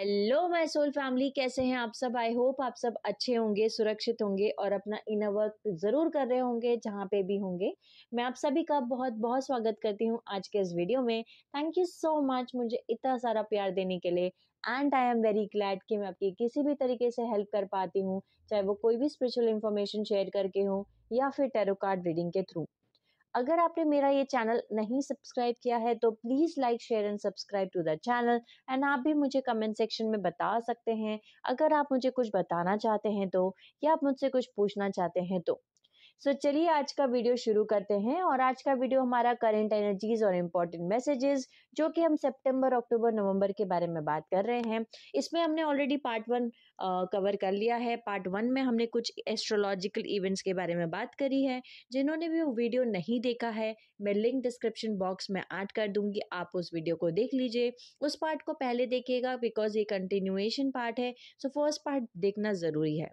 Hello my soul family कैसे हैं आप सब आई होप आप सब अच्छे होंगे सुरक्षित होंगे और अपना इनर वर्क ज़रूर कर रहे होंगे जहाँ पे भी होंगे मैं आप सभी का बहुत बहुत स्वागत करती हूँ आज के इस वीडियो में थैंक यू सो मच मुझे इतना सारा प्यार देने के लिए and I am very glad कि मैं आपकी किसी भी तरीके से हेल्प कर पाती हूँ चाहे वो कोई भी स्परिचुअल इन्फॉर्मेशन शेयर करके हूँ या फिर टेरोकार्ड रीडिंग के थ्रू अगर आपने मेरा ये चैनल नहीं सब्सक्राइब किया है तो please like share and subscribe to the channel and आप भी मुझे कमेंट सेक्शन में बता सकते हैं अगर आप मुझे कुछ बताना चाहते हैं तो या आप मुझसे कुछ पूछना चाहते हैं तो सो so, चलिए आज का वीडियो शुरू करते हैं और आज का वीडियो हमारा करेंट एनर्जीज और इम्पोर्टेंट मैसेजेस जो कि हम सितंबर अक्टूबर नवंबर के बारे में बात कर रहे हैं इसमें हमने ऑलरेडी पार्ट वन कवर कर लिया है पार्ट वन में हमने कुछ एस्ट्रोलॉजिकल इवेंट्स के बारे में बात करी है जिन्होंने भी वो वीडियो नहीं देखा है मैं लिंक डिस्क्रिप्शन बॉक्स में ऐड कर दूंगी आप उस वीडियो को देख लीजिए उस पार्ट को पहले देखिएगा बिकॉज ये कंटिन्यूएशन पार्ट है सो फर्स्ट पार्ट देखना ज़रूरी है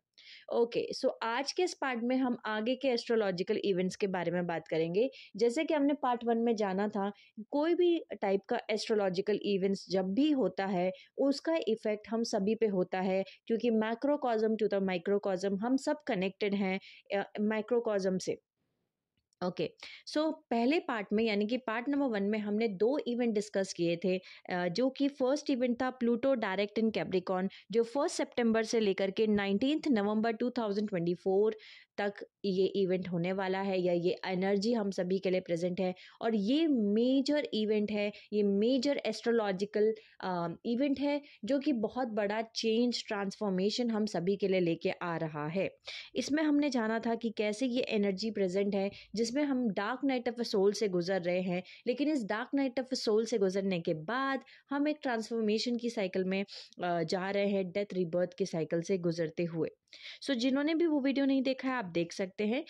ओके okay, सो so आज के इस पार्ट में हम आगे के एस्ट्रोलॉजिकल इवेंट्स के बारे में बात करेंगे जैसे कि हमने पार्ट वन में जाना था कोई भी टाइप का एस्ट्रोलॉजिकल इवेंट्स जब भी होता है उसका इफेक्ट हम सभी पे होता है क्योंकि मैक्रोकॉजम टू द माइक्रोकॉजम हम सब कनेक्टेड हैं माइक्रोकॉजम से ओके okay. सो so, पहले पार्ट में यानी कि पार्ट नंबर वन में हमने दो इवेंट डिस्कस किए थे जो कि फर्स्ट इवेंट था प्लूटो डायरेक्ट इन कैप्रिकॉन जो फर्स्ट सितंबर से लेकर के नाइनटीन्थ नवंबर 2024 तक ये इवेंट होने वाला है या ये एनर्जी हम सभी के लिए प्रेजेंट है और ये मेजर इवेंट है ये मेजर एस्ट्रोलॉजिकल इवेंट है जो कि बहुत बड़ा चेंज ट्रांसफॉर्मेशन हम सभी के लिए लेके आ रहा है इसमें हमने जाना था कि कैसे ये एनर्जी प्रेजेंट है जिसमें हम डार्क नाइट ऑफ सोल से गुजर रहे हैं लेकिन इस डार्क नाइट ऑफ सोल से गुजरने के बाद हम एक ट्रांसफॉर्मेशन की साइकिल में जा रहे हैं डेथ रिबर्थ के साइकिल से गुजरते हुए सो so, जिन्होंने भी वो वीडियो नहीं देखा है आप आप देख सकते हैं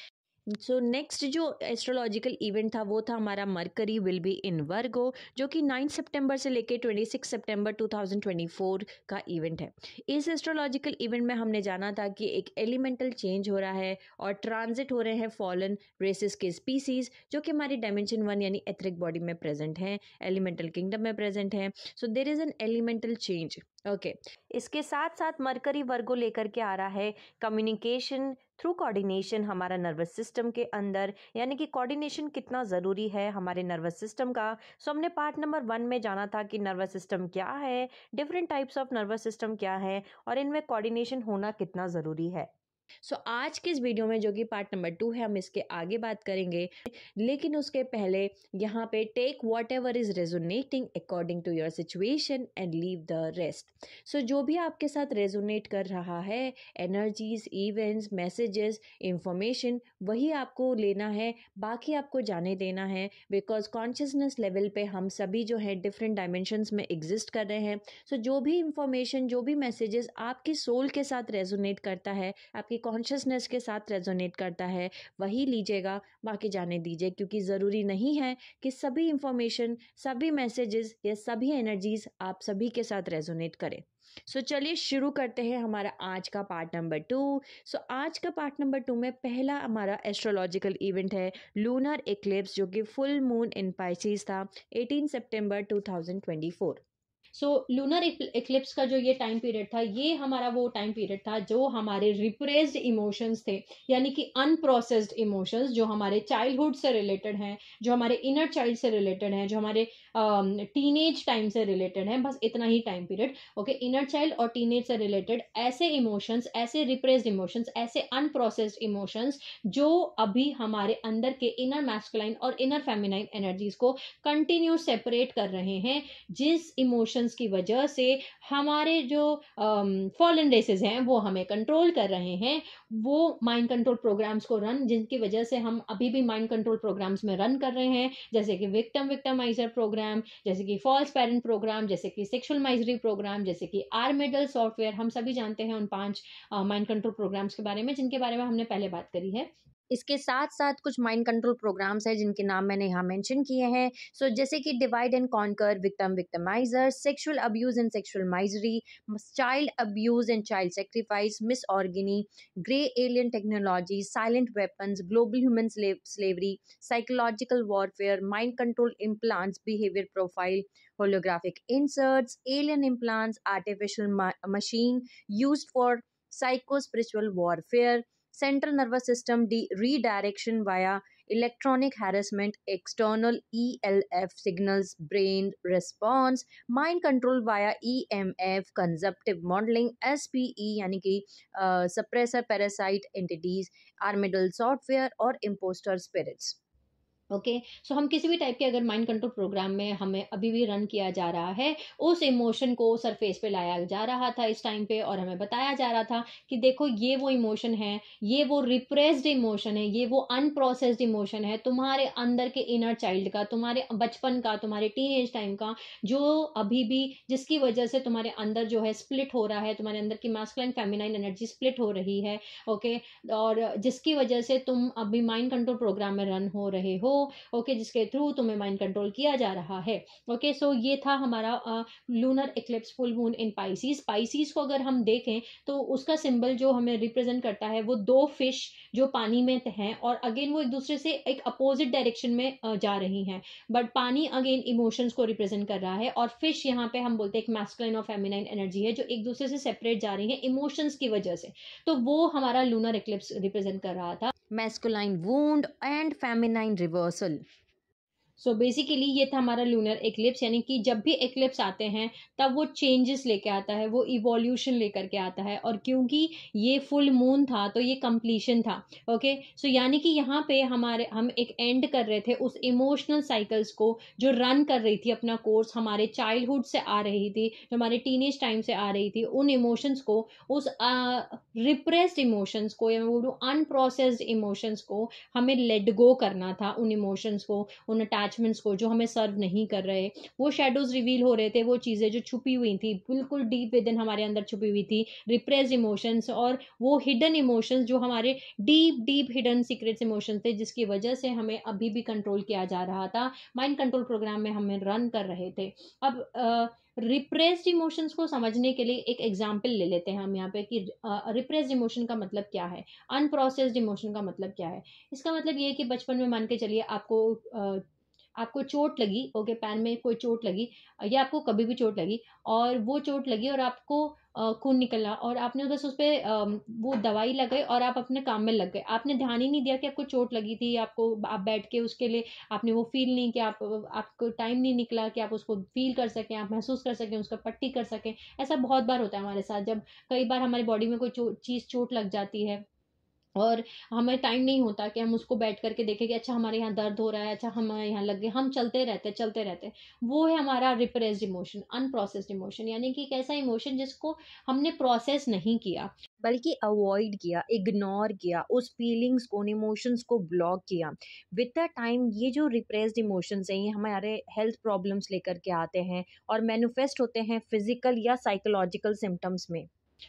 सो so नेक्स्ट जो एस्ट्रोलॉजिकल इवेंट था वो था हमारा Mercury will be in Virgo जो कि 9 सितंबर से लेकर 26 सितंबर 2024 का इवेंट है इस एस्ट्रोलॉजिकल इवेंट में हमने जाना था कि एक एलिमेंटल चेंज हो रहा है और ट्रांजिट हो रहे हैं फॉलन रेसिस के स्पीसीज जो कि हमारी डायमेंशन वन यानी एथरिक बॉडी में प्रेजेंट हैं एलिमेंटल किंगडम में प्रेजेंट हैं so there is an elemental change okay इसके साथ साथ मरकरी वर्गो लेकर के आ रहा है कम्युनिकेशन थ्रू कोऑर्डिनेशन हमारा नर्वस सिस्टम के अंदर यानी कि कोऑर्डिनेशन कितना ज़रूरी है हमारे नर्वस सिस्टम का सो हमने पार्ट नंबर वन में जाना था कि नर्वस सिस्टम क्या है different types of nervous system क्या है और इनमें कोऑर्डिनेशन होना कितना ज़रूरी है सो so, आज के इस वीडियो में जो कि पार्ट नंबर टू है हम इसके आगे बात करेंगे लेकिन उसके पहले यहाँ पे take whatever is resonating according to your situation and leave the rest so जो भी आपके साथ रेजोनेट कर रहा है एनर्जीज इवेंट्स मैसेजेस इंफॉर्मेशन वही आपको लेना है बाकी आपको जाने देना है बिकॉज कॉन्शियसनेस लेवल पे हम सभी जो है डिफरेंट डायमेंशंस में एग्जिस्ट कर रहे हैं सो so, जो भी इंफॉर्मेशन जो भी मैसेजेस आपकी सोल के साथ रेजोनेट करता है आपकी आपकी कॉन्शियसनेस के साथ रेजोनेट करता है वही लीजिएगा बाकी जाने दीजिए क्योंकि ज़रूरी नहीं है कि सभी इंफॉर्मेशन सभी मैसेजेस या सभी एनर्जीज़ आप सभी के साथ रेजोनेट करें सो so, चलिए शुरू करते हैं हमारा आज का part number two so so, आज का पार्ट नंबर टू में पहला हमारा एस्ट्रोलॉजिकल इवेंट है लूनर एक्लिप्स जो कि फुल मून इन पाइसिस था 18 सितंबर 2024 सो लूनर इक्लिप्स का जो ये टाइम पीरियड था ये हमारा वो टाइम पीरियड था जो हमारे रिप्रेस्ड इमोशंस थे यानी कि अनप्रोसेस्ड इमोशंस जो हमारे चाइल्डहुड से रिलेटेड हैं जो हमारे इनर चाइल्ड से रिलेटेड हैं जो हमारे टीनेज um, टाइम से रिलेटेड हैं बस इतना ही time period okay inner child और टीनेज से रिलेटेड ऐसे इमोशंस ऐसे रिप्रेस्ड इमोशंस ऐसे अनप्रोसेस्ड इमोशंस जो अभी हमारे अंदर के इनर मैस्कुलाइन और इनर फेमिनाइन एनर्जीज को कंटिन्यू सेपरेट कर रहे हैं जिस इमोशन एक्शंस की वजह से हमारे जो फॉलन रेसेस हैं वो हमें कंट्रोल कर रहे हैं वो माइंड कंट्रोल प्रोग्राम्स को रन जिनकी वजह से हम अभी भी माइंड कंट्रोल प्रोग्राम्स में रन कर रहे हैं जैसे कि विक्टम विक्टमाइजर प्रोग्राम जैसे कि फॉल्स पेरेंट प्रोग्राम जैसे कि सेक्शुअल माइजरी प्रोग्राम जैसे कि आर मेडल सॉफ्टवेयर हम सभी जानते हैं उन पांच माइंड कंट्रोल प्रोग्राम्स के बारे में जिनके बारे में हमने पहले बात करी है इसके साथ साथ कुछ माइंड कंट्रोल प्रोग्राम्स हैं जिनके नाम मैंने यहाँ मेंशन किए हैं सो so, जैसे कि divide and conquer victim victimizer sexual abuse and sexual misery child abuse and child sacrifice misogyny grey alien technology silent weapons global human slavery psychological warfare mind control implants behaviour profile holographic inserts alien implants, artificial machine use for psycho spiritual warfare central nervous system D redirection via electronic harassment external E L F signal brain response mind control via E M F conjunctive modelling S P E यानी कि suppressor parasite entities are software और imposter spirits okay okay? So so, हम किसी भी type के अगर mind control program में हमें अभी भी रन किया जा रहा है उस इमोशन को सरफेस पे लाया जा रहा था इस टाइम पे और हमें बताया जा रहा था कि देखो ये वो इमोशन है ये वो रिप्रेस्ड इमोशन है ये वो अनप्रोसेस्ड इमोशन है तुम्हारे अंदर के इनर चाइल्ड का तुम्हारे बचपन का तुम्हारे टीन टाइम का जो अभी भी जिसकी वजह से तुम्हारे अंदर जो है स्प्लिट हो रहा है तुम्हारे अंदर की मास्कुलाइन फेमिनाइन एनर्जी स्प्लिट हो रही है ओके okay? और जिसकी वजह से तुम अभी माइंड कंट्रोल प्रोग्राम में रन हो रहे हो ओके जिसके थ्रू तुम्हें माइंड कंट्रोल किया जा रहा है ओके सो ये था हमारा lunar eclipse full moon in Pisces Pisces को अगर हम देखें तो उसका सिंबल जो हमें रिप्रेजेंट करता है वो दो फिश जो पानी में हैं और अगेन वो एक दूसरे से एक अपोजिट डायरेक्शन में जा रही हैं बट पानी अगेन इमोशंस को रिप्रेजेंट कर रहा है और फिश यहाँ पे हम बोलते हैं एक मैस्कुलिन और फेमिनाइन एनर्जी है जो एक दूसरे से सेपरेट जा रही है इमोशंस की वजह से तो वो हमारा लूनर इक्लिप्स रिप्रेजेंट कर रहा था masculine wound and feminine reverse rehearsal so so basically ये था हमारा लूनर एक्लिप्स यानी कि जब भी एक्लिप्स आते हैं तब वो चेंजेस लेके आता है वो इवोल्यूशन लेकर के आता है और क्योंकि ये फुल मून था तो ये कंप्लीशन था ओके सो so यानी कि यहाँ पे हमारे हम एक एंड कर रहे थे उस इमोशनल साइकिल्स को जो रन कर रही थी अपना कोर्स हमारे चाइल्डहुड से आ रही थी जो हमारे टीनेज टाइम से आ रही थी उन इमोशंस को उस रिप्रेस्ड uh, इमोशंस को या मैं बोलूँ अनप्रोसेस्ड इमोशंस को हमें लेट गो करना था उन इमोशंस को उन अटैचमेंट्स को जो हमें सर्व नहीं कर रहे वो शेडोज रिवील हो रहे थे वो चीज़ें जो छुपी हुई थी बिल्कुल डीप विद इन हमारे अंदर छुपी हुई थी रिप्रेस इमोशंस और वो हिडन इमोशंस जो हमारे deep deep hidden secrets emotions थे जिसकी वजह से हमें अभी भी कंट्रोल किया जा रहा था माइंड कंट्रोल प्रोग्राम में हमें रन कर रहे थे अब आ, रिप्रेस्ड इमोशंस को समझने के लिए एक एग्जाम्पल ले लेते हैं हम यहाँ पे कि रिप्रेस्ड इमोशन का मतलब क्या है अनप्रोसेस्ड इमोशन का मतलब क्या है इसका मतलब ये है कि बचपन में मान के चलिए आपको uh, आपको चोट लगी ओके पैन में कोई चोट लगी या आपको कभी भी चोट लगी और वो चोट लगी और आपको खून निकला और आपने बस उस पर वो दवाई लगाई और आप अपने काम में लग गए आपने ध्यान ही नहीं दिया कि आपको चोट लगी थी आपको आप बैठ के उसके लिए आपने वो फील नहीं किया आप आपको टाइम नहीं निकला कि आप उसको फील कर सकें आप महसूस कर सकें उसका पट्टी कर सकें ऐसा बहुत बार होता है हमारे साथ जब कई बार हमारी बॉडी में कोई चीज़ चोट लग जाती है और हमें टाइम नहीं होता कि हम उसको बैठ करके देखें कि अच्छा हमारे यहाँ दर्द हो रहा है अच्छा हमारे यहाँ लग गए हम चलते रहते चलते रहते वो है हमारा रिप्रेस्ड इमोशन अनप्रोसेस्ड इमोशन यानी कि एक ऐसा इमोशन जिसको हमने प्रोसेस नहीं किया बल्कि अवॉइड किया इग्नोर किया उस फीलिंग्स को उन इमोशंस को ब्लॉक किया विद द टाइम ये जो रिप्रेस्ड इमोशंस हैं ये हमारे हेल्थ प्रॉब्लम्स लेकर के आते हैं और मैनिफेस्ट होते हैं फिजिकल या साइकोलॉजिकल सिम्टम्स में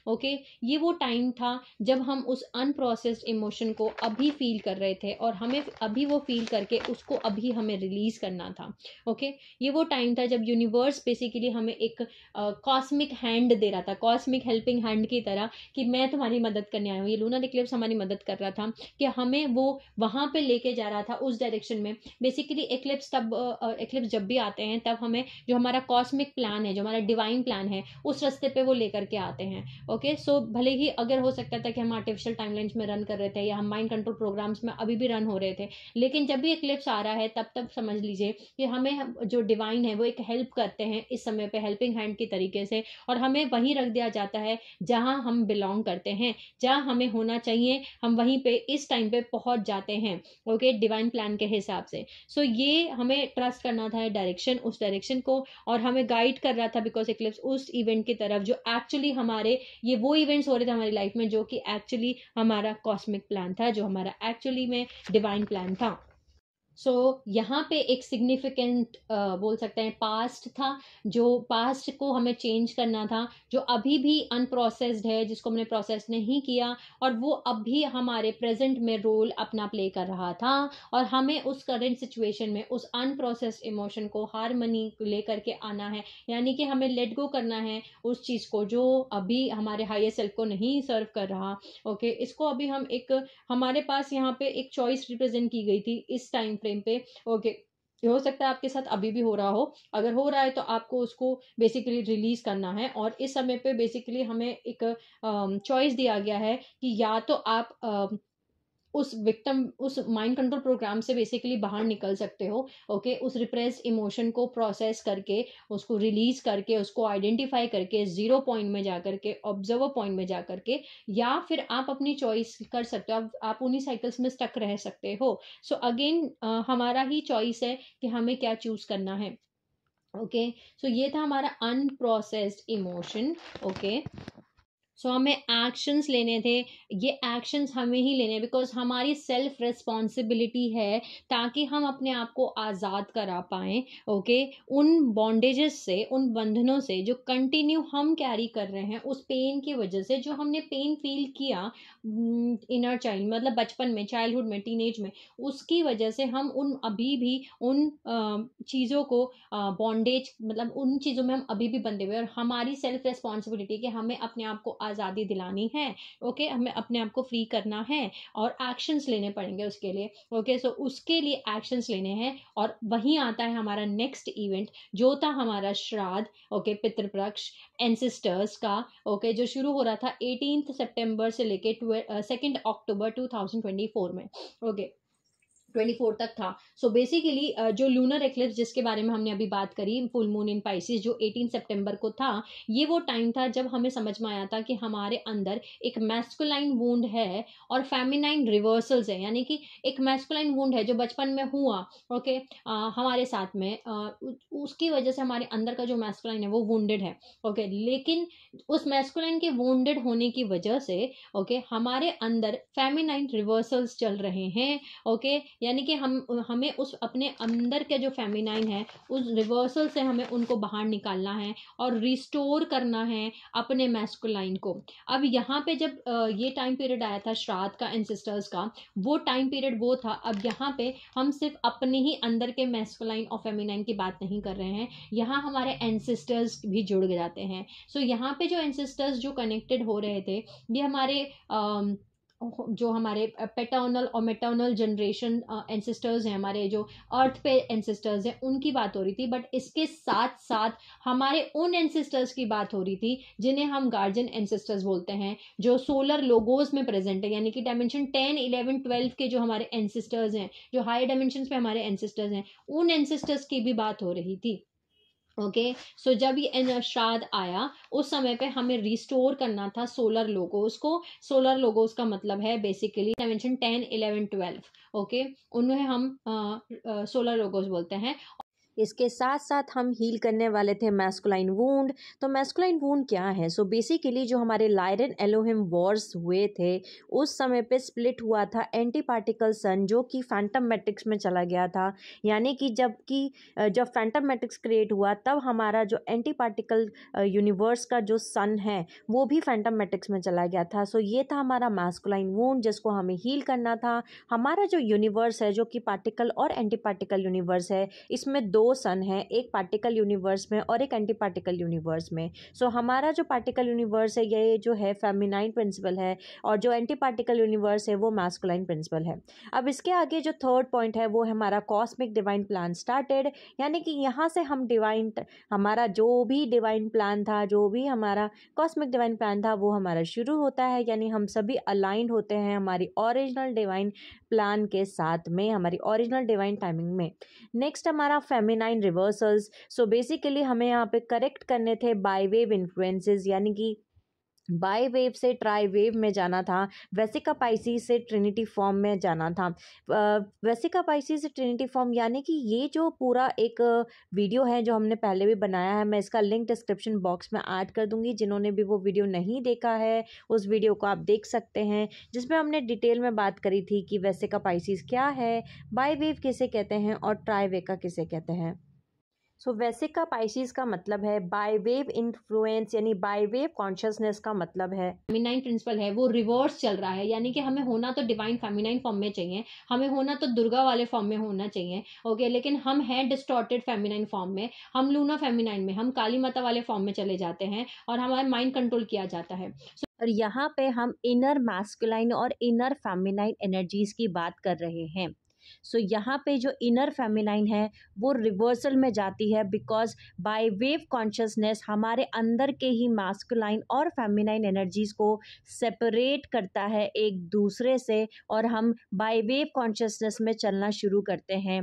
ओके ये वो टाइम था जब हम उस अनप्रोसेस्ड इमोशन को अभी फील कर रहे थे और हमें अभी वो फील करके उसको अभी हमें रिलीज़ करना था ओके ये वो टाइम था जब यूनिवर्स बेसिकली हमें एक कॉस्मिक हैंड दे रहा था कॉस्मिक हेल्पिंग हैंड की तरह कि मैं तुम्हारी मदद करने आया हूँ ये लूना इक्लिप्स हमारी मदद कर रहा था कि हमें वो वहाँ पर लेके जा रहा था उस डायरेक्शन में बेसिकली एक्लिप्स तब एक्लिप्स जब भी आते हैं तब हमें जो हमारा कॉस्मिक प्लान है जो हमारा डिवाइन प्लान है उस रस्ते पर वो लेकर के आते हैं ओके सो भले ही अगर हो सकता था कि हम आर्टिफिशियल टाइम में रन कर रहे थे या हम माइंड कंट्रोल प्रोग्राम्स में अभी भी रन हो रहे थे लेकिन जब भी एक आ रहा है तब तब समझ लीजिए कि हमें जो डिवाइन है वो एक हेल्प करते हैं इस समय पर हेल्पिंग हैंड के तरीके से और हमें वहीं रख दिया जाता है जहाँ हम बिलोंग करते हैं जहाँ हमें होना चाहिए हम वहीं पर इस टाइम पर पहुँच जाते हैं ओके डिवाइन प्लान के हिसाब से सो so, ये हमें ट्रस्ट करना था डायरेक्शन उस डायरेक्शन को और हमें गाइड कर रहा था बिकॉज इक्लिप्स उस इवेंट की तरफ जो एक्चुअली हमारे ये वो इवेंट्स हो रहे थे हमारी लाइफ में जो कि एक्चुअली हमारा कॉस्मिक प्लान था जो हमारा एक्चुअली में डिवाइन प्लान था सो so, यहाँ पे एक सिग्निफिकेंट uh, बोल सकते हैं पास्ट था जो पास्ट को हमें चेंज करना था जो अभी भी अनप्रोसेस्ड है जिसको हमने प्रोसेस नहीं किया और वो अब भी हमारे प्रेजेंट में रोल अपना प्ले कर रहा था और हमें उस करेंट सिचुएशन में उस अनप्रोसेस्ड इमोशन को हारमनी ले करके आना है यानी कि हमें लेट गो करना है उस चीज़ को जो अभी हमारे हायर सेल्फ को नहीं सर्व कर रहा ओके okay? इसको अभी हम एक हमारे पास यहाँ पे एक चॉइस रिप्रेजेंट की गई थी इस टाइम फ्रेम पे ओके हो सकता है आपके साथ अभी भी हो रहा हो अगर हो रहा है तो आपको उसको बेसिकली रिलीज करना है और इस समय पे बेसिकली हमें एक चॉइस दिया गया है कि या तो आप उस विक्टम उस माइंड कंट्रोल प्रोग्राम से बेसिकली बाहर निकल सकते हो ओके उस रिप्रेस इमोशन को प्रोसेस करके उसको रिलीज करके उसको आइडेंटिफाई करके जीरो पॉइंट में जा करके ऑब्जर्व पॉइंट में जा करके या फिर आप अपनी चॉइस कर सकते हो आप, आप उन्हीं साइकिल्स में स्टक रह सकते हो सो so अगेन हमारा ही चॉइस है कि हमें क्या चूज करना है ओके okay? सो so ये था हमारा unprocessed emotion okay so so, हमें एक्शंस लेने थे ये एक्शंस हमें ही लेने बिकॉज हमारी सेल्फ रिस्पॉन्सिबिलिटी है ताकि हम अपने आप को आज़ाद करा पाएँ ओके okay? उन बॉन्डेजेस से उन बंधनों से जो कंटिन्यू हम कैरी कर रहे हैं उस पेन की वजह से जो हमने पेन फील किया इनर mm, चाइल्ड मतलब बचपन में चाइल्डहुड में टीनेज में उसकी वजह से हम उन अभी भी उन चीज़ों को बॉन्डेज मतलब उन चीज़ों में हम अभी भी बंधे हुए और हमारी सेल्फ रिस्पॉन्सिबिलिटी कि हमें अपने आप को आज़ादी दिलानी है ओके हमें अपने आप को फ्री करना है और एक्शंस लेने पड़ेंगे उसके लिए ओके सो उसके लिए एक्शंस लेने हैं और वहीं आता है हमारा नेक्स्ट इवेंट जो था हमारा श्राद्ध ओके पितृपक्ष एनसिस्टर्स का ओके जो शुरू हो रहा था एटीन सेप्टेम्बर से लेके सेकेंड अक्टूबर टू में ओके 24 तक था सो so बेसिकली जो लूनर एक्लिप्स जिसके बारे में हमने अभी बात करी फुल मून इन पाइसिस जो 18 सितंबर को था ये वो टाइम था जब हमें समझ में आया था कि हमारे अंदर एक मैस्कुलाइन वूंड है और फेमिनाइन रिवर्सल्स है यानी कि एक मैस्कुलाइन वूंड है जो बचपन में हुआ ओके okay, हमारे साथ में आ, उसकी वजह से हमारे अंदर का जो मैस्कुलाइन है वो वूंडेड है ओके okay, लेकिन उस मैस्कुलाइन के वूंडेड होने की वजह से ओके okay, हमारे अंदर फेमिनाइन रिवर्सल्स चल रहे हैं ओके okay, यानी कि हम हमें उस अपने अंदर के जो फेमिनाइन है उस रिवर्सल से हमें उनको बाहर निकालना है और रिस्टोर करना है अपने मैस्कुलाइन को अब यहाँ पे जब ये टाइम पीरियड आया था श्राद्ध का एंसेस्टर्स का वो टाइम पीरियड वो था अब यहाँ पे हम सिर्फ अपने ही अंदर के मैस्कुलाइन और फेमिनाइन की बात नहीं कर रहे हैं यहाँ हमारे एनसिस्टर्स भी जुड़ जाते हैं सो so, यहाँ पे जो एनसिस्टर्स जो कनेक्टेड हो रहे थे ये हमारे आ, जो हमारे पेटर्नल और मेटर्नल जनरेशन एंसिस्टर्स हैं हमारे जो अर्थ पे एंसिस्टर्स हैं उनकी बात हो रही थी बट इसके साथ साथ हमारे उन एंसिस्टर्स की बात हो रही थी जिन्हें हम गार्जियन एंसिस्टर्स बोलते हैं जो सोलर लोगोज में प्रेजेंट है यानी कि डायमेंशन टेन इलेवन ट्वेल्व के जो हमारे एंसिस्टर्स हैं जो हायर डायमेंशन पे हमारे एंसिस्टर्स हैं उन एंसिस्टर्स की भी बात हो रही थी ओके okay, सो so जब ये श्राद्ध आया उस समय पे हमें रिस्टोर करना था सोलर लोगोस को सोलर लोगोस का मतलब है basically ten eleven twelve okay उन्हें हम सोलर लोगोस बोलते हैं इसके साथ साथ हम हील करने वाले थे मैस्कुलाइन वूंड तो मैस्कुलाइन वूंड क्या है सो so बेसिकली जो हमारे लायरन एलोहिम वॉर्स हुए थे उस समय पे स्प्लिट हुआ था एंटी पार्टिकल सन जो कि फैंटम मैट्रिक्स में चला गया था यानी कि जबकि जब फैंटम मैट्रिक्स क्रिएट हुआ तब हमारा जो एंटी पार्टिकल यूनिवर्स का जो सन है वो भी फैंटम मैट्रिक्स में चला गया था सो so ये था हमारा मैस्कुलाइन वूंड जिसको हमें हील करना था हमारा जो यूनिवर्स है जो कि पार्टिकल और एंटी पार्टिकल यूनिवर्स है इसमें दो सन हैं एक पार्टिकल यूनिवर्स में और एक एंटी पार्टिकल यूनिवर्स में सो so, हमारा जो पार्टिकल यूनिवर्स है ये जो है फेमिनाइन प्रिंसिपल है और जो एंटी पार्टिकल यूनिवर्स है वो मैस्कुलाइन प्रिंसिपल है अब इसके आगे जो थर्ड पॉइंट है वो हमारा कॉस्मिक डिवाइन प्लान स्टार्टेड यानी कि यहाँ से हम डिवाइन हमारा जो भी डिवाइन प्लान था जो भी हमारा कॉस्मिक डिवाइन प्लान था वो हमारा शुरू होता है यानी हम सभी अलाइंड होते हैं हमारी ओरिजिनल डिवाइन प्लान के साथ में हमारी ओरिजिनल डिवाइन टाइमिंग में नेक्स्ट हमारा feminine reversals so basically हमें यहाँ पे करेक्ट करने थे बाय वेव इन्फ्लुएंसेस यानी कि बाय वेव से ट्राई वेव में जाना था वैसिका पाइसी से ट्रिनिटी फॉर्म में जाना था वैसिका पाइसी से ट्रिनिटी फॉर्म यानी कि ये जो पूरा एक वीडियो है जो हमने पहले भी बनाया है मैं इसका लिंक डिस्क्रिप्शन बॉक्स में ऐड कर दूंगी जिन्होंने भी वो वीडियो नहीं देखा है उस वीडियो को आप देख सकते हैं जिसमें हमने डिटेल में बात करी थी कि वैसिका पाइसीज क्या है बाय वेव किसे कहते हैं और ट्राई वेका किसे कहते हैं सो so, वैसे का पाइसिस का मतलब है बाय वेव इन्फ्लुएंस यानी बाय वेव कॉन्शियसनेस का मतलब है फेमिनाइन प्रिंसिपल है वो रिवर्स चल रहा है यानी कि हमें होना तो डिवाइन फेमिनाइन फॉर्म में चाहिए हमें होना तो दुर्गा वाले फॉर्म में होना चाहिए ओके okay, लेकिन हम हैं डिस्टॉर्टेड फेमिनाइन फॉर्म में हम लूना फेमिनाइन में हम काली माता वाले फॉर्म में चले जाते हैं और हमारा माइंड कंट्रोल किया जाता है so, और यहाँ पे हम इनर मैस्कुलाइन और इनर फेमिनाइन एनर्जीज की बात कर रहे हैं सो so, यहाँ पे जो इनर फेमिनाइन है वो रिवर्सल में जाती है बिकॉज बाय वेव कॉन्शियसनेस हमारे अंदर के ही मास्कुलाइन और फेमिनाइन एनर्जीज को सेपरेट करता है एक दूसरे से और हम बाय वेव कॉन्शियसनेस में चलना शुरू करते हैं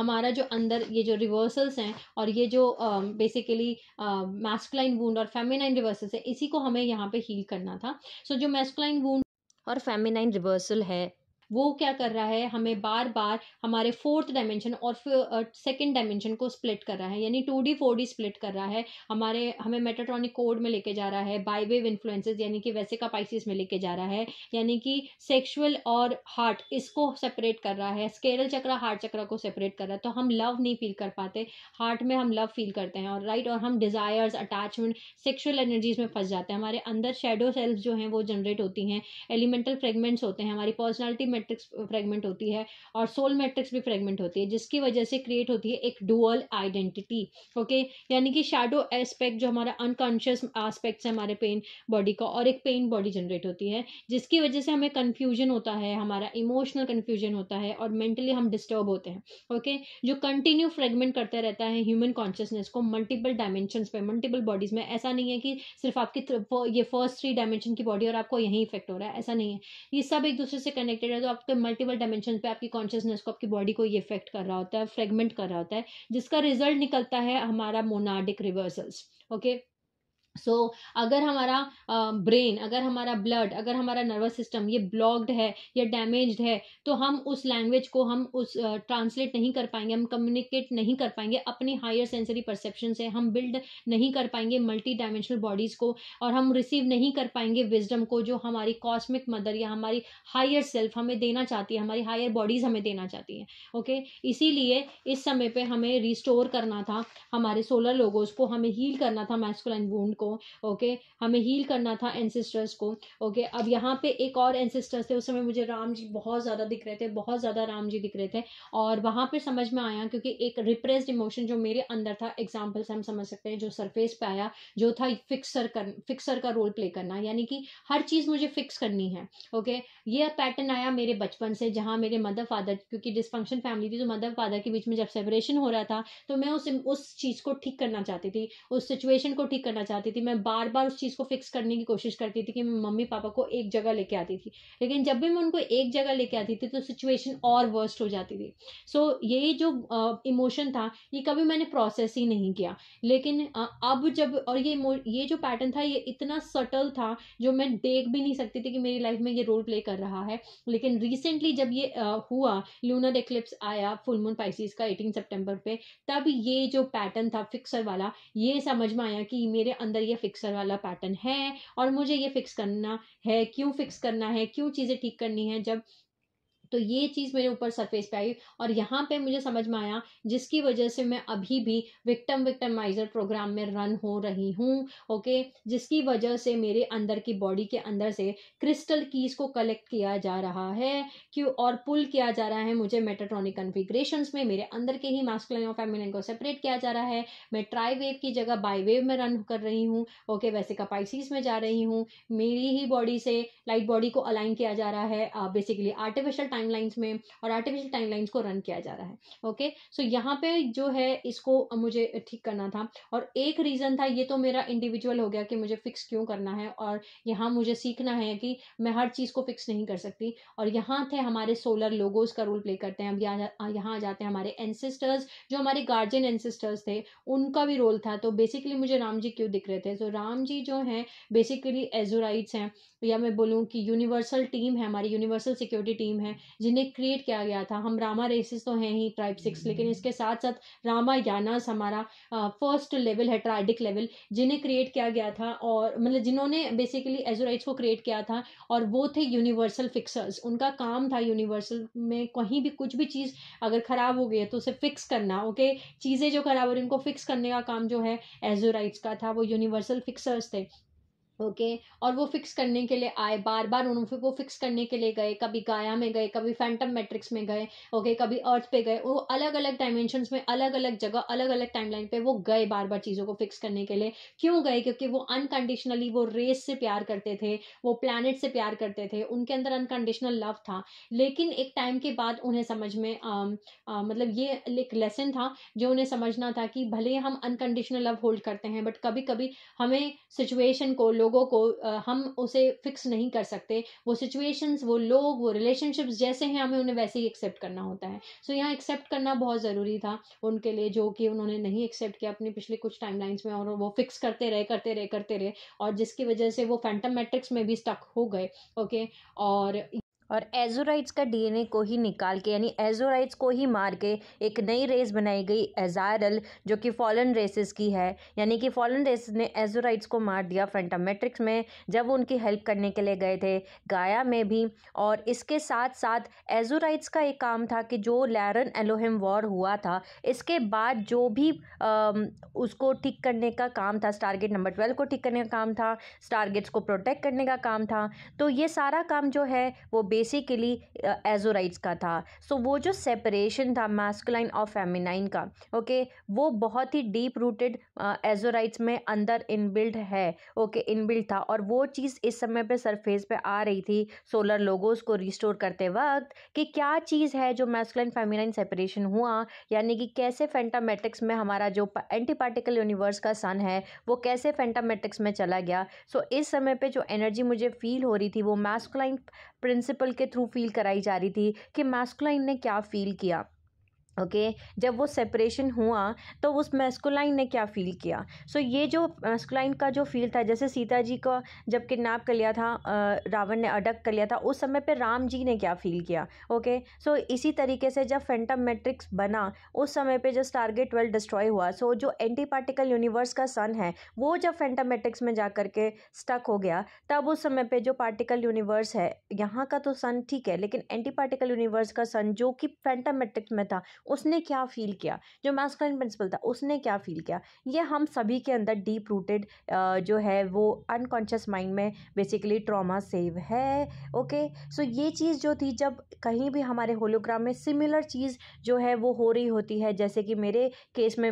हमारा जो अंदर ये जो रिवर्सल्स हैं और ये जो बेसिकली मैस्कुलाइन वूंड और फेमिनाइन रिवर्सल्स है इसी को हमें यहाँ पे हील करना था सो so, जो मैस्कुलाइन वूंड और फेमिनाइन रिवर्सल है वो क्या कर रहा है हमें बार बार हमारे फोर्थ डायमेंशन और सेकेंड डायमेंशन को स्प्लिट कर रहा है यानी two D four D split कर रहा है हमारे हमें मेटाट्रॉनिक कोड में लेके जा रहा है बाईवेव इन्फ्लुएंसेस यानी कि वैसे का पाइसिस में लेके जा रहा है यानी कि सेक्शुअल और हार्ट इसको सेपरेट कर रहा है स्केरल चक्र हार्ट चक्र को सेपरेट कर रहा है तो हम लव नहीं फील कर पाते हार्ट में हम लव फील करते हैं और राइट और हम डिज़ायर्स अटैचमेंट सेक्शुअल एनर्जीज में फंस जाते हैं हमारे अंदर शेडो सेल्स जो हैं वो जनरेट होती हैं एलिमेंटल फ्रेगमेंट्स होते हैं हमारी पर्सनैलिटी मैट्रिक्स फ्रेगमेंट होती है और सोल मैट्रिक्स भी फ्रेगमेंट होती है जिसकी वजह से क्रिएट होती है एक डुअल आइडेंटिटी ओके यानी कि शेडो एस्पेक्ट जो हमारा अनकॉन्शियस एस्पेक्ट्स है हमारे पेन बॉडी का और एक पेन बॉडी जनरेट होती है जिसकी वजह से हमें कन्फ्यूजन होता है हमारा इमोशनल कन्फ्यूजन होता है और मेंटली हम डिस्टर्ब होते हैं ओके जो कंटिन्यू फ्रेगमेंट करता रहता है ह्यूमन कॉन्शियसनेस को मल्टीपल डायमेंशन पे मल्टीपल बॉडीज में ऐसा नहीं है कि सिर्फ आपकी ये फर्स्ट थ्री डायमेंशन की बॉडी और आपको यही इफेक्ट हो रहा है ऐसा नहीं है ये सब एक दूसरे से कनेक्टेड है तो आपके मल्टीपल डायमेंशन पे आपकी कॉन्शियसनेस को आपकी बॉडी को ये इफेक्ट कर रहा होता है फ्रेगमेंट कर रहा होता है जिसका रिजल्ट निकलता है हमारा monadic reversals okay okay? So so, अगर हमारा ब्रेन अगर हमारा ब्लड अगर हमारा नर्वस सिस्टम ये ब्लॉक्ड है या डैमेज्ड है तो हम उस लैंग्वेज को हम उस ट्रांसलेट नहीं कर पाएंगे हम कम्युनिकेट नहीं कर पाएंगे अपने हायर सेंसरी परसेप्शन से हम बिल्ड नहीं कर पाएंगे मल्टी डायमेंशनल बॉडीज़ को और हम रिसीव नहीं कर पाएंगे विजडम को जो हमारी कॉस्मिक मदर या हमारी हायर सेल्फ हमें देना चाहती है हमारी हायर बॉडीज़ हमें देना चाहती है ओके इसीलिए इस समय पर हमें रिस्टोर करना था हमारे सोलर लोगोज को हमें हील करना था मैस्कुलाइन वूंड को को ओके हमें हील करना था एनसिस्टर्स को ओके अब यहाँ पे एक और एनसिस्टर्स थे उस समय मुझे राम जी बहुत ज़्यादा दिख रहे थे बहुत ज़्यादा राम जी दिख रहे थे और वहाँ पर समझ में आया क्योंकि एक रिप्रेस्ड इमोशन जो मेरे अंदर था एग्जाम्पल से हम समझ सकते हैं जो सरफेस पे आया जो था फिक्सर कर फिक्सर का रोल प्ले करना यानी कि हर चीज़ मुझे फिक्स करनी है ओके ये पैटर्न आया मेरे बचपन से जहाँ मेरे मदर फादर क्योंकि डिस्फंक्शन फैमिली थी तो मदर फादर के बीच में जब सेपरेशन हो रहा था तो मैं उस उस चीज़ को ठीक करना चाहती थी उस सिचुएशन को ठीक करना चाहती थी थी मैं बार बार उस चीज़ को फिक्स करने की कोशिश करती थी कि मैं मम्मी पापा को एक जगह लेके आती थी लेकिन जब भी मैं उनको एक जगह लेके आती थी तो सिचुएशन और वर्स्ट हो जाती थी सो so, ये जो इमोशन uh, था ये कभी मैंने प्रोसेस ही नहीं किया लेकिन uh, अब जब और ये ये जो पैटर्न था ये इतना सटल था जो मैं देख भी नहीं सकती थी कि मेरी लाइफ में ये रोल प्ले कर रहा है लेकिन रिसेंटली जब ये uh, हुआ लूनर एक्लिप्स आया फुलमून पाइसिस का एटीन सेप्टेम्बर पे तब ये जो पैटर्न था फिक्सर वाला ये समझ में आया कि मेरे अंदर अंदर ये फिक्सर वाला पैटर्न है और मुझे ये फिक्स करना है क्यों फिक्स करना है क्यों चीज़ें ठीक करनी है जब तो ये चीज़ मेरे ऊपर सरफेस पे आई और यहाँ पे मुझे समझ में आया जिसकी वजह से मैं अभी भी विक्टम विक्टमाइजर प्रोग्राम में रन हो रही हूँ ओके जिसकी वजह से मेरे अंदर की बॉडी के अंदर से क्रिस्टल कीज को कलेक्ट किया जा रहा है क्यों और पुल किया जा रहा है मुझे मेटाट्रॉनिक कन्फिग्रेशन में मेरे अंदर के ही मास्कुलाइन और फेमिलाइन को सेपरेट किया जा रहा है मैं ट्राई वेव की जगह बाई वेव में रन कर रही हूँ ओके वैसे कपाइसिस में जा रही हूँ मेरी ही बॉडी से लाइट बॉडी को अलाइन किया जा रहा है बेसिकली uh, आर्टिफिशियल टाइमलाइंस में और आर्टिफिशियल टाइमलाइंस को रन किया जा रहा है ओके सो so, यहाँ पे जो है इसको मुझे ठीक करना था और एक रीज़न था ये तो मेरा इंडिविजुअल हो गया कि मुझे फ़िक्स क्यों करना है और यहाँ मुझे सीखना है कि मैं हर चीज़ को फ़िक्स नहीं कर सकती और यहाँ थे हमारे सोलर लोगोस का रोल प्ले करते हैं अब यहाँ आ जाते हैं हमारे एनसिस्टर्स जो हमारे गार्जियन एनसिस्टर्स थे उनका भी रोल था तो बेसिकली मुझे राम जी क्यों दिख रहे थे तो राम जी जो हैं बेसिकली एजोराइट्स हैं या मैं बोलूँ कि यूनिवर्सल टीम है हमारी यूनिवर्सल सिक्योरिटी टीम है जिन्हें क्रिएट किया गया था हम रामा रेसिस तो हैं ही ट्राइब हम्म, सिक्स लेकिन हम्म, इसके हम्म। साथ साथ रामा यानास हमारा फर्स्ट लेवल है ट्राइडिक लेवल जिन्हें क्रिएट किया गया था और मतलब जिन्होंने बेसिकली एजोराइट्स को क्रिएट किया था और वो थे यूनिवर्सल फिक्सर्स उनका काम था यूनिवर्सल में कहीं भी कुछ भी चीज़ अगर ख़राब हो गई है तो उसे फिक्स करना ओके चीज़ें जो खराब हो रही उनको फिक्स करने का काम जो है एजोराइट्स का था वो यूनिवर्सल फिक्सर्स थे ओके okay? और वो फिक्स करने के लिए आए बार बार उन्होंने वो फिक्स करने के लिए गए कभी गाया में गए कभी फैंटम मैट्रिक्स में गए ओके okay? कभी अर्थ पे गए वो अलग अलग डायमेंशन में अलग अलग जगह अलग अलग टाइमलाइन पे वो गए बार बार चीज़ों को फिक्स करने के लिए क्यों गए क्योंकि वो अनकंडीशनली वो रेस से प्यार करते थे वो प्लानट से प्यार करते थे उनके अंदर अनकंडीशनल लव था लेकिन एक टाइम के बाद उन्हें समझ में आ, आ, मतलब ये एक लेसन था जो उन्हें समझना था कि भले हम अनकंडीशनल लव होल्ड करते हैं बट कभी कभी हमें सिचुएशन को लोगों को हम उसे फिक्स नहीं कर सकते वो सिचुएशंस वो लोग वो रिलेशनशिप्स जैसे हैं हमें उन्हें वैसे ही एक्सेप्ट करना होता है सो यहाँ एक्सेप्ट करना बहुत ज़रूरी था उनके लिए जो कि उन्होंने नहीं एक्सेप्ट किया अपने पिछले कुछ टाइम में और वो फिक्स करते रहे करते रहे करते रहे और जिसकी वजह से वो फैंटम मैट्रिक्स में भी स्टक हो गए ओके और और एजोराइट्स का डीएनए को ही निकाल के यानी एजोराइट्स को ही मार के एक नई रेस बनाई गई एजारल जो कि फॉलन रेसेस की है यानी कि फॉलन रेसेस ने एजोराइट्स को मार दिया फेंटामेट्रिक्स में जब उनकी हेल्प करने के लिए गए थे गाया में भी और इसके साथ साथ एजोराइट्स का एक काम था कि जो लैरन एलोहम वॉर हुआ था इसके बाद जो भी आ, उसको ठीक करने का काम था स्टारगेट नंबर ट्वेल्व को ठीक करने का काम था स्टारगेट्स को प्रोटेक्ट करने का काम था तो ये सारा काम जो है वो बेसिकली एजोराइट्स uh, का था सो so, वो जो सेपरेशन था मैस्कुलाइन और फेमिनाइन का ओके okay, वो बहुत ही डीप रूटेड एजोराइट्स में अंदर इनबिल्ड है ओके okay, इनबिल्ड था और वो चीज़ इस समय पे सरफेस पे आ रही थी सोलर लोगोस को रिस्टोर करते वक्त कि क्या चीज़ है जो मैस्कुलाइन फेमिनाइन सेपरेशन हुआ यानी कि कैसे फेंटामेटिक्स में हमारा जो एंटी पार्टिकल यूनिवर्स का सन है वो कैसे फेंटामेटिक्स में चला गया सो so, इस समय पर जो एनर्जी मुझे फील हो रही थी वो मैस्कुलाइन प्रिंसिपल के थ्रू फील कराई जा रही थी कि मैस्कुलाइन ने क्या फील किया ओके okay, जब वो सेपरेशन हुआ तो उस मैस्कुलाइन ने क्या फील किया सो so, ये जो मैस्कुलाइन का जो फील था जैसे सीता जी को जब किडनैप कर लिया था रावण ने अडक कर लिया था उस समय पे राम जी ने क्या फील किया ओके okay, सो so, इसी तरीके से जब फेंटम मैट्रिक्स बना उस समय पे जब टारगेट ट्वेल्व डिस्ट्रॉय हुआ सो so, जो एंटी पार्टिकल यूनिवर्स का सन है वो जब फेंटम मैट्रिक्स में जा के स्टक हो गया तब उस समय पर जो पार्टिकल यूनिवर्स है यहाँ का तो सन ठीक है लेकिन एंटी पार्टिकल यूनिवर्स का सन जो कि फेंटम मैट्रिक्स में था उसने क्या फ़ील किया जो मैस्कुलिन प्रिंसिपल था उसने क्या फ़ील किया ये हम सभी के अंदर डीप रूटेड जो है वो अनकॉन्शियस माइंड में बेसिकली ट्रॉमा सेव है ओके सो ये चीज़ जो थी जब कहीं भी हमारे होलोग्राम में सिमिलर चीज़ जो है वो हो रही होती है जैसे कि मेरे केस में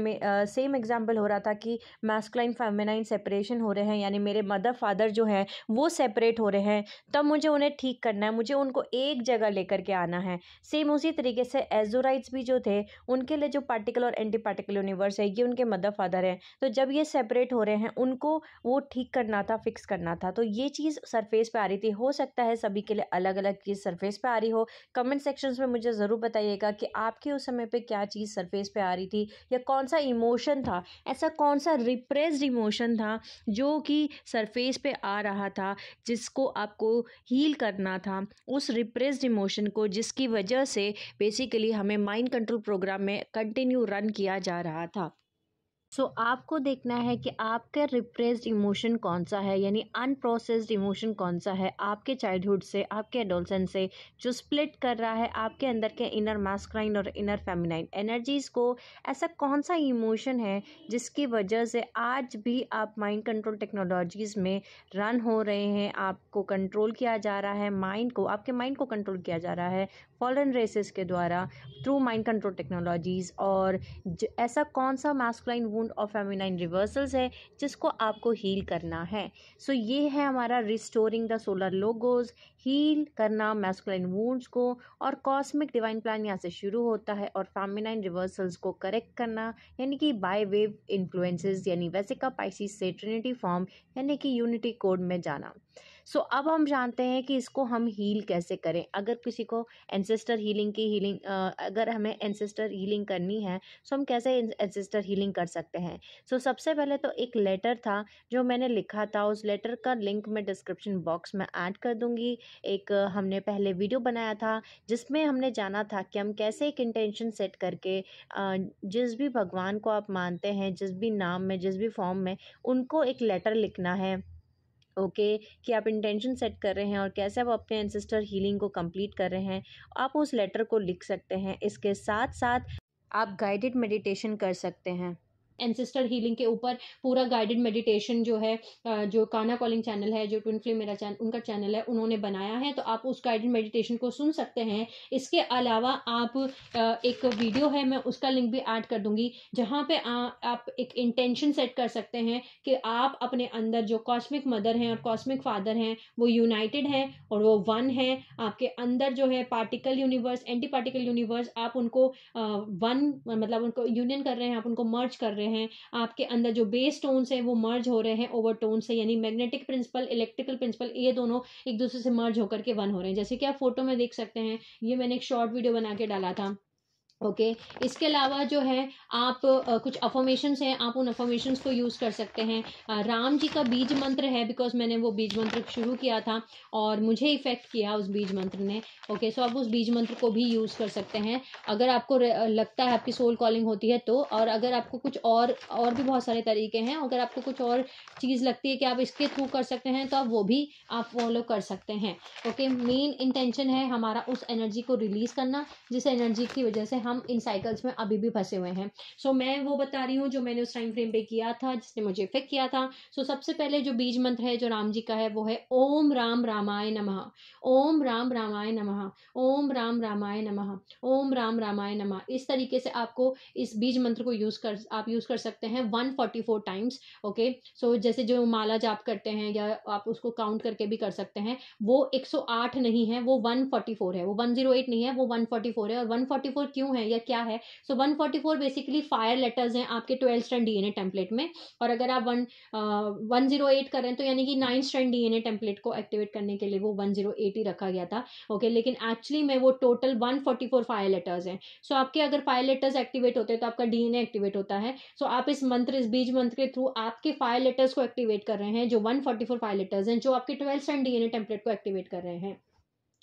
सेम एग्जाम्पल हो रहा था कि मैस्कलाइन फेमिनाइन सेपरेशन हो रहे हैं यानी मेरे मदर फादर जो हैं वो सेपरेट हो रहे हैं तब मुझे उन्हें ठीक करना है मुझे उनको एक जगह लेकर के आना है सेम उसी तरीके से एजोराइट्स भी जो थे उनके लिए जो पार्टिकल और एंटी पार्टिकल यूनिवर्स है ये उनके मदर फादर हैं तो जब ये सेपरेट हो रहे हैं उनको वो ठीक करना था फिक्स करना था तो ये चीज़ सरफेस पे आ रही थी हो सकता है सभी के लिए अलग अलग चीज़ सरफेस पे आ रही हो कमेंट सेक्शन में मुझे ज़रूर बताइएगा कि आपके उस समय पर क्या चीज़ सरफेस पर आ रही थी या कौन सा इमोशन था ऐसा कौन सा रिप्रेस इमोशन था जो कि सरफेस पर आ रहा था जिसको आपको हील करना था उस रिप्रेस इमोशन को जिसकी वजह से बेसिकली हमें माइंड कंट्रोल प्रोग्राम में कंटिन्यू रन किया जा रहा था सो so, आपको देखना है कि आपका रिप्रेस इमोशन कौन सा है यानी अनप्रोसेस्ड इमोशन कौन सा है आपके चाइल्डहुड से आपके एडोलसन से जो स्प्लिट कर रहा है आपके अंदर के इनर मास्क्राइन और इनर फेमिनाइन एनर्जीज़ को ऐसा कौन सा इमोशन है जिसकी वजह से आज भी आप माइंड कंट्रोल टेक्नोलॉजीज़ में रन हो रहे हैं आपको कंट्रोल किया जा रहा है माइंड को आपके माइंड को कंट्रोल किया जा रहा है फॉरन रेसेस के द्वारा थ्रू माइंड कंट्रोल टेक्नोलॉजीज़ और ऐसा कौन सा मास्क्राइन वो वुंड और फेमिनाइन रिवर्सल्स है जिसको आपको हील करना है सो so, ये है हमारा restoring the solar logos heal करना मैस्कुलिन वुंड्स को और कॉस्मिक डिवाइन प्लान यहाँ से शुरू होता है और फेमिनाइन रिवर्सल्स को करेक्ट करना यानी कि बाय वेव इन्फ्लुएंसेस यानी वैसे का पाइसी से ट्रिनिटी फॉर्म यानी कि यूनिटी कोड में जाना सो so, अब हम जानते हैं कि इसको हम हील कैसे करें अगर किसी को एनसेस्टर हीलिंग की हीलिंग अगर हमें एनसेस्टर हीलिंग करनी है सो तो so हम कैसे एनसेस्टर हीलिंग कर सकते हैं सो so, सबसे पहले तो एक लेटर था जो मैंने लिखा था उस लेटर का लिंक मैं डिस्क्रिप्शन बॉक्स में ऐड कर दूँगी एक हमने पहले वीडियो बनाया था जिसमें हमने जाना था कि हम कैसे एक इंटेंशन सेट करके जिस भी भगवान को आप मानते हैं जिस भी नाम में जिस भी फॉर्म में उनको एक लेटर लिखना है ओके okay, कि आप इंटेंशन सेट कर रहे हैं और कैसे आप अपने एंसेस्टर हीलिंग को कंप्लीट कर रहे हैं आप उस लेटर को लिख सकते हैं इसके साथ साथ आप गाइडेड मेडिटेशन कर सकते हैं एंसेस्टर हीलिंग के ऊपर पूरा गाइडेड मेडिटेशन जो है जो काना कॉलिंग चैनल है जो ट्विन फ्लेम मेरा चैनल उनका चैनल है उन्होंने बनाया है तो आप उस गाइडेड मेडिटेशन को सुन सकते हैं इसके अलावा आप एक वीडियो है मैं उसका लिंक भी ऐड कर दूंगी जहाँ पे आ, आप एक इंटेंशन सेट कर सकते हैं कि आप अपने अंदर जो कॉस्मिक मदर हैं और कॉस्मिक फादर हैं वो यूनाइटेड हैं और वो वन है आपके अंदर जो है particle universe anti particle universe आप उनको वन मतलब उनको यूनियन कर रहे हैं आप उनको मर्ज कर रहे हैं रहे हैं आपके अंदर जो बेस टोन्स हैं वो मर्ज हो रहे हैं ओवर टोन से यानी मैग्नेटिक प्रिंसिपल इलेक्ट्रिकल प्रिंसिपल ये दोनों एक दूसरे से मर्ज होकर के वन हो रहे हैं जैसे कि आप फोटो में देख सकते हैं ये मैंने एक शॉर्ट वीडियो बना के डाला था ओके okay. इसके अलावा जो है आप आ, कुछ अफॉर्मेशंस हैं आप उन अफॉर्मेशंस को यूज़ कर सकते हैं आ, राम जी का बीज मंत्र है बिकॉज मैंने वो बीज मंत्र शुरू किया था और मुझे इफ़ेक्ट किया उस बीज मंत्र ने ओके okay, सो आप उस बीज मंत्र को भी यूज़ कर सकते हैं अगर आपको लगता है आपकी सोल कॉलिंग होती है तो और अगर आपको कुछ और और भी बहुत सारे तरीके हैं अगर आपको कुछ और चीज़ लगती है कि आप इसके थ्रू कर सकते हैं तो आप वो भी आप फॉलो कर सकते हैं ओके मेन इंटेंशन है हमारा उस एनर्जी को रिलीज़ करना जिस एनर्जी की वजह से हम इन साइकिल्स में अभी भी फंसे हुए हैं सो so, मैं वो बता रही हूँ जो मैंने उस टाइम फ्रेम पे किया था जिसने मुझे इफेक्ट किया था सो so, सबसे पहले जो बीज मंत्र है जो राम जी का है वो है ओम राम रामाय नम ओम राम रामाय नम ओम राम रामाय नम ओम राम रामाय नम इस तरीके से आपको इस बीज मंत्र को यूज़ कर आप यूज़ कर सकते हैं one forty four times okay so जैसे जो माला जाप करते हैं या आप उसको काउंट करके भी कर सकते हैं वो एक सौ आठ नहीं है वो वन फोर्टी फोर है वो वन जीरो नहीं है वो वन फोर्टी फोर है और वन फोर्टी फोर क्यों है या क्या है so one forty four basically fire letters हैं आपके ट्वेल्व स्ट्रैंड डीएनए टेम्पलेट में और अगर आप वन वन जीरो एट करें तो यानी कि nine stand strand DNA template को एक्टिवेट करने के लिए वो वन जीरो एट ही रखा गया था ओके okay, लेकिन एक्चुअली में वो total one forty four fire letters हैं सो आपके अगर फायर लेटर्स एक्टिवेट होते हैं तो आपका डीएनए एक्टिवेट होता है सो so, आप इस मंत्र इस बीज मंत्र के थ्रू आपके फायर लेटर्स को एक्टिवेट कर रहे हैं जो one forty four fire letters हैं जो आपके ट्वेल्थ एंड डीएनए टेम्पलेट को एक्टिवेट कर रहे हैं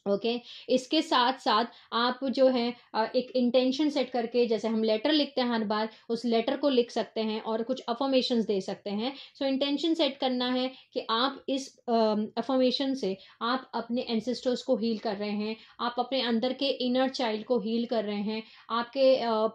ओके okay? इसके साथ साथ आप जो है एक इंटेंशन सेट करके जैसे हम लेटर लिखते हैं हर बार उस लेटर को लिख सकते हैं और कुछ अफॉर्मेशन दे सकते हैं सो इंटेंशन सेट करना है कि आप इस अफॉर्मेशन से आप अपने एंसेस्टर्स को हील कर रहे हैं आप अपने अंदर के इनर चाइल्ड को हील कर रहे हैं आपके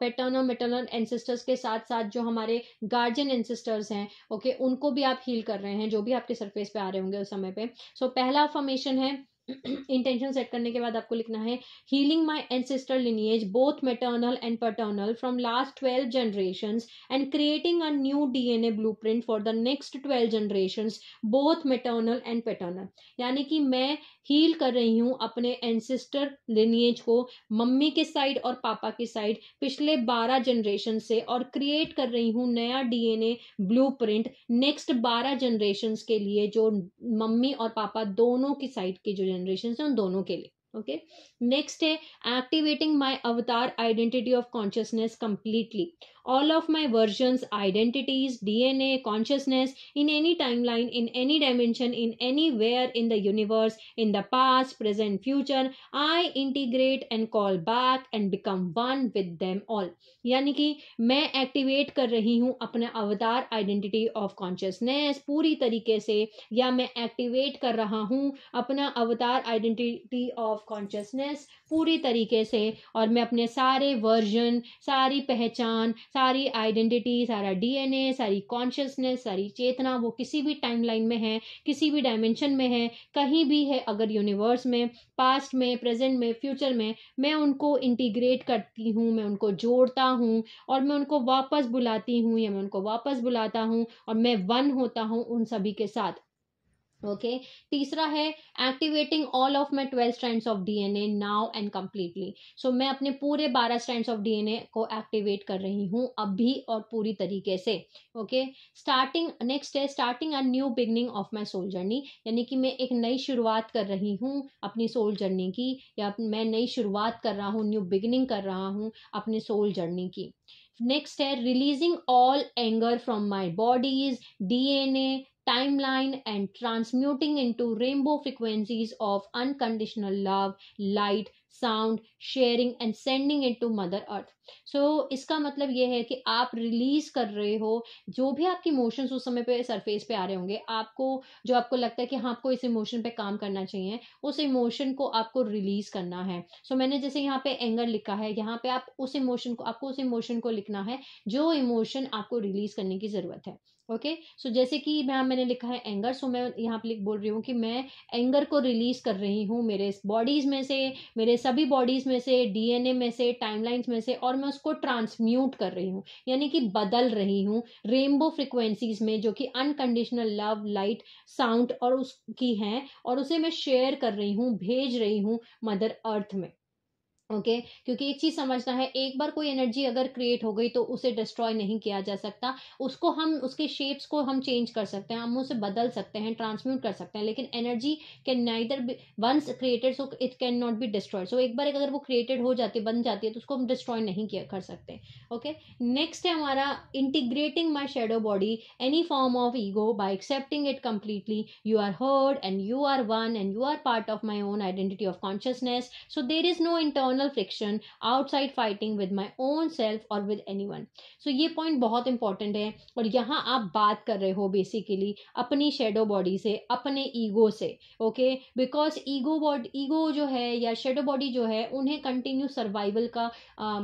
पेटर्न और मेटर्नल एंसेस्टर्स के साथ साथ जो हमारे गार्जियन एंसेस्टर्स हैं ओके okay? उनको भी आप हील कर रहे हैं जो भी आपके सरफेस पे आ रहे होंगे उस समय पे सो so, पहला अफॉर्मेशन है इंटेंशन सेट करने के बाद आपको लिखना है healing my ancestor lineage both maternal and paternal from last twelve generations and creating a new DNA blueprint for the next twelve generations both maternal and paternal यानी कि मैं हील कर रही हूँ अपने एंसेस्टर लिनिएज को मम्मी के side और पापा के साइड पिछले बारह जनरेशन से और क्रिएट कर रही हूँ नया डीएनए ब्लूप्रिंट नेक्स्ट बारह जनरेशन के लिए जो मम्मी और पापा दोनों की साइड के जो जनरेशन उन दोनों के लिए ओके नेक्स्ट है activating my avatar identity of consciousness completely all of my versions, identities, DNA, consciousness in any timeline, in any dimension, in anywhere in the universe, in the past, present, future. I integrate and call back and become one with them all. yani ki main activate kar rahi hu अपना avatar identity of consciousness puri tarike se ya main activate kar raha hu apna avatar identity of consciousness puri tarike se aur main apne sare version sari pehchan सारी identity सारा DNA सारी consciousness सारी चेतना वो किसी भी timeline में है किसी भी डायमेंशन में है कहीं भी है अगर यूनिवर्स में पास्ट में प्रेजेंट में फ्यूचर में मैं उनको इंटीग्रेट करती हूँ मैं उनको जोड़ता हूँ और मैं उनको वापस बुलाती हूँ या मैं उनको वापस बुलाता हूँ और मैं वन होता हूँ उन सभी के साथ ओके तीसरा है activating all of my twelve strands of DNA now and completely so मैं अपने पूरे बारह स्ट्रैंड्स ऑफ डीएनए को एक्टिवेट कर रही हूँ अभी और पूरी तरीके से ओके स्टार्टिंग नेक्स्ट है starting a new beginning of my soul journey यानी कि मैं एक नई शुरुआत कर रही हूँ अपनी सोल जर्नी की या मैं नई शुरुआत कर रहा हूँ न्यू बिगनिंग कर रहा हूँ अपनी सोल जर्नी की नेक्स्ट है releasing all anger from my body's DNA timeline and transmuting into rainbow frequencies of unconditional love, light, sound sharing and sending it to mother earth so इसका मतलब ये है कि आप रिलीज कर रहे हो जो भी आपके इमोशंस उस समय पे सरफेस पे आ रहे होंगे आपको जो आपको लगता है कि हाँ आपको इस इमोशन पे काम करना चाहिए उस इमोशन को आपको रिलीज करना है सो so, मैंने जैसे यहाँ पे एंगर लिखा है यहाँ पे आप उस इमोशन को आपको उस इमोशन को लिखना है जो इमोशन आपको रिलीज करने की ज़रूरत है ओके okay? सो so, जैसे कि मैं मैंने लिखा है एंगर सो so मैं यहाँ पे बोल रही हूँ कि मैं एंगर को रिलीज कर रही हूँ मेरे बॉडीज़ में से मेरे सभी बॉडीज़ में से डीएनए में से टाइमलाइंस में से और मैं उसको ट्रांसम्यूट कर रही हूँ यानी कि बदल रही हूँ रेनबो फ्रिक्वेंसीज में जो कि अनकंडीशनल लव लाइट साउंड और उसकी हैं और उसे मैं शेयर कर रही हूँ भेज रही हूँ मदर अर्थ में ओके okay? क्योंकि एक चीज़ समझना है एक बार कोई एनर्जी अगर क्रिएट हो गई तो उसे डिस्ट्रॉय नहीं किया जा सकता उसको हम उसके शेप्स को हम चेंज कर सकते हैं हम उसे बदल सकते हैं ट्रांसम्यूट कर सकते हैं लेकिन energy can neither once created so it can not be destroy so एक बार अगर वो क्रिएटेड हो जाती है बन जाती है तो उसको हम डिस्ट्रॉय नहीं किया कर सकते ओके नेक्स्ट है हमारा integrating my shadow body any form of ego by accepting it completely you are heard and you are one and you are part of my own identity of consciousness so there is no intern internal friction outside fighting with my own self और with any one so ये point बहुत important है और यहाँ आप बात कर रहे हो बेसिकली अपनी शेडो बॉडी से अपने ईगो से okay because ego body ego जो है या शेडो बॉडी जो है उन्हें कंटिन्यू सर्वाइवल का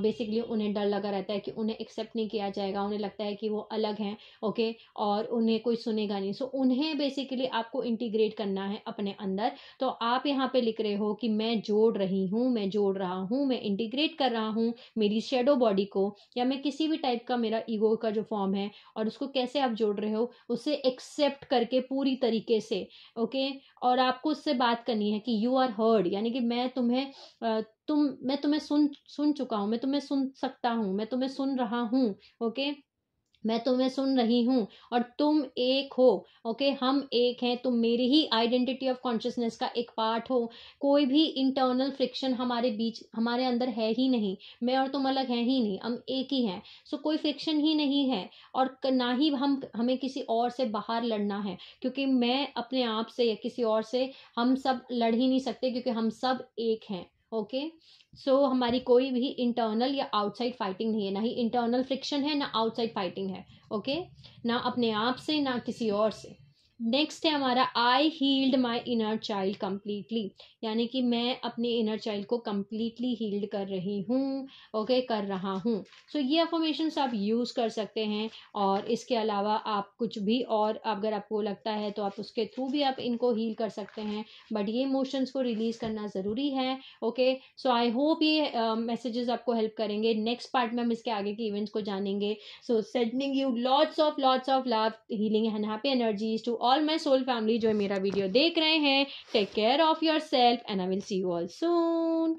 बेसिकली उन्हें डर लगा रहता है कि उन्हें एक्सेप्ट नहीं किया जाएगा उन्हें लगता है कि वो अलग हैं ओके okay? और उन्हें कोई सुनेगा नहीं सो so, उन्हें बेसिकली आपको इंटीग्रेट करना है अपने अंदर तो आप यहाँ पे लिख रहे हो कि मैं जोड़ रही हूँ मैं जोड़ रहा रहा हूँ मैं इंटीग्रेट कर रहा हूँ मेरी शेडो बॉडी को या मैं किसी भी टाइप का मेरा ईगो का जो फॉर्म है और उसको कैसे आप जोड़ रहे हो उसे एक्सेप्ट करके पूरी तरीके से ओके और आपको उससे बात करनी है कि यू आर हर्ड यानी कि मैं तुम्हें तुम मैं तुम्हें सुन सुन चुका हूँ मैं तुम्हें सुन सकता हूँ मैं तुम्हें सुन रहा हूँ ओके मैं तुम्हें सुन रही हूँ और तुम एक हो ओके हम एक हैं तुम मेरी ही आइडेंटिटी ऑफ कॉन्शियसनेस का एक पार्ट हो कोई भी इंटरनल फ्रिक्शन हमारे बीच हमारे अंदर है ही नहीं मैं और तुम अलग हैं ही नहीं हम एक ही हैं सो कोई फ्रिक्शन ही नहीं है और ना ही हम हमें किसी और से बाहर लड़ना है क्योंकि मैं अपने आप से या किसी और से हम सब लड़ ही नहीं सकते क्योंकि हम सब एक हैं ओके सो so, हमारी कोई भी इंटरनल या आउटसाइड फाइटिंग नहीं है ना ही इंटरनल फ्रिक्शन है ना आउटसाइड फाइटिंग है ओके okay? ना अपने आप से ना किसी और से नेक्स्ट है हमारा I healed my inner child completely यानी कि मैं अपने इनर चाइल्ड को कम्प्लीटली हील्ड कर रही हूँ ओके okay, कर रहा हूँ सो so, ये अफॉर्मेशन आप यूज़ कर सकते हैं और इसके अलावा आप कुछ भी और अगर आपको लगता है तो आप उसके थ्रू भी आप इनको हील कर सकते हैं बट ये इमोशंस को रिलीज़ करना ज़रूरी है ओके सो आई होप ये मैसेजेस uh, आपको हेल्प करेंगे नेक्स्ट पार्ट में हम इसके आगे के इवेंट्स को जानेंगे so sending you lots of lots of love healing and happy energies to all all my soul family जो मेरा वीडियो देख रहे हैं take care of your self and I will see you all soon